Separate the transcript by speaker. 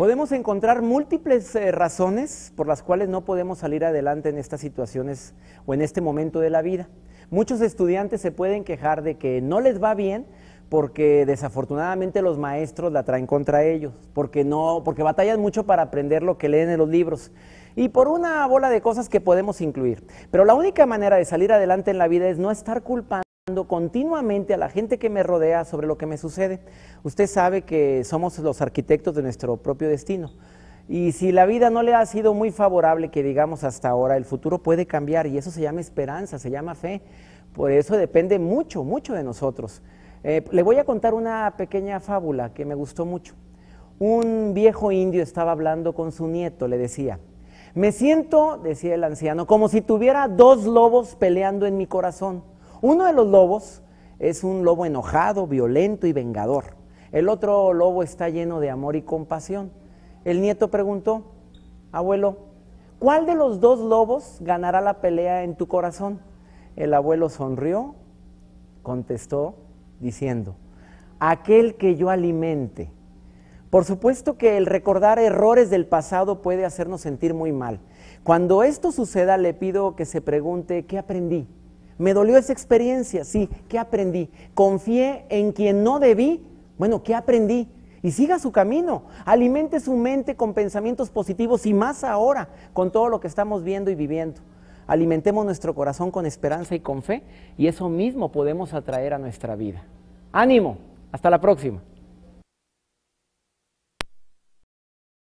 Speaker 1: Podemos encontrar múltiples eh, razones por las cuales no podemos salir adelante en estas situaciones o en este momento de la vida. Muchos estudiantes se pueden quejar de que no les va bien porque desafortunadamente los maestros la traen contra ellos, porque no, porque batallan mucho para aprender lo que leen en los libros y por una bola de cosas que podemos incluir. Pero la única manera de salir adelante en la vida es no estar culpando continuamente a la gente que me rodea sobre lo que me sucede. Usted sabe que somos los arquitectos de nuestro propio destino. Y si la vida no le ha sido muy favorable, que digamos hasta ahora, el futuro puede cambiar y eso se llama esperanza, se llama fe. Por eso depende mucho, mucho de nosotros. Eh, le voy a contar una pequeña fábula que me gustó mucho. Un viejo indio estaba hablando con su nieto, le decía, me siento, decía el anciano, como si tuviera dos lobos peleando en mi corazón. Uno de los lobos es un lobo enojado, violento y vengador. El otro lobo está lleno de amor y compasión. El nieto preguntó, abuelo, ¿cuál de los dos lobos ganará la pelea en tu corazón? El abuelo sonrió, contestó diciendo, aquel que yo alimente. Por supuesto que el recordar errores del pasado puede hacernos sentir muy mal. Cuando esto suceda, le pido que se pregunte, ¿qué aprendí? Me dolió esa experiencia, sí. ¿Qué aprendí? Confié en quien no debí. Bueno, ¿qué aprendí? Y siga su camino. Alimente su mente con pensamientos positivos y más ahora, con todo lo que estamos viendo y viviendo. Alimentemos nuestro corazón con esperanza y con fe y eso mismo podemos atraer a nuestra vida. Ánimo. Hasta la próxima.